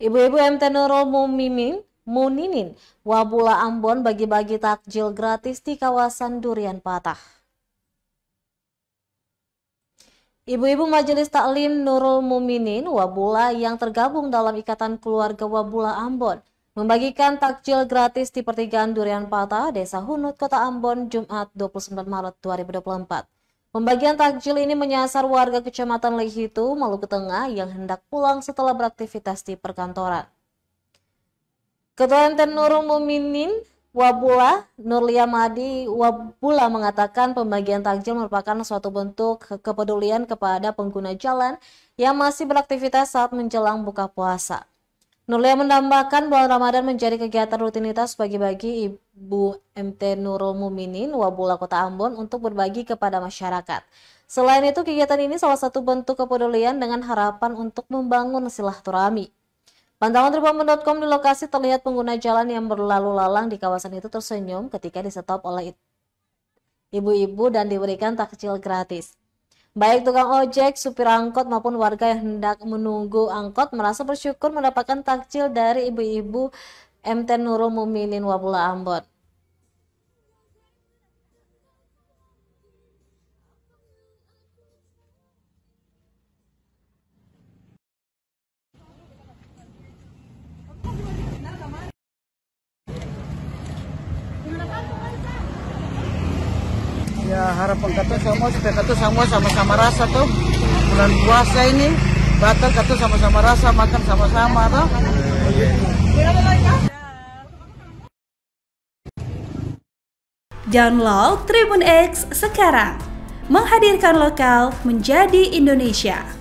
Ibu-ibu MT Nurul Mumimin, Muninin, Wabula Ambon bagi-bagi takjil gratis di kawasan Durian Patah. Ibu-ibu Majelis Taklim Nurul Muminin Wabula yang tergabung dalam Ikatan Keluarga Wabula Ambon membagikan takjil gratis di pertigaan Durian Patah, Desa Hunut, Kota Ambon, Jumat 29 Maret 2024. Pembagian takjil ini menyasar warga Kecamatan Lehitu, Maluku Tengah yang hendak pulang setelah beraktivitas di perkantoran. Ketua MT Nurul Muminin Wabula Nurlia Madi Wabula mengatakan pembagian takjil merupakan suatu bentuk kepedulian kepada pengguna jalan yang masih beraktivitas saat menjelang buka puasa. Nurlia menambahkan bulan Ramadan menjadi kegiatan rutinitas bagi-bagi Ibu MT Nurul Muminin, Wabula Kota Ambon, untuk berbagi kepada masyarakat. Selain itu, kegiatan ini salah satu bentuk kepedulian dengan harapan untuk membangun silaturahmi. Pantauan Tribun.com di lokasi terlihat pengguna jalan yang berlalu lalang di kawasan itu tersenyum ketika disetop oleh ibu-ibu dan diberikan takjil gratis. Baik tukang ojek, supir angkot maupun warga yang hendak menunggu angkot merasa bersyukur mendapatkan takjil dari ibu-ibu MT Nurul Muminin Wabula Ambon. ya harapan kata semua supaya kata semua sama-sama rasa tuh bulan puasa ini batal kata sama-sama rasa makan sama-sama tuh Download Tribun X sekarang menghadirkan lokal menjadi Indonesia.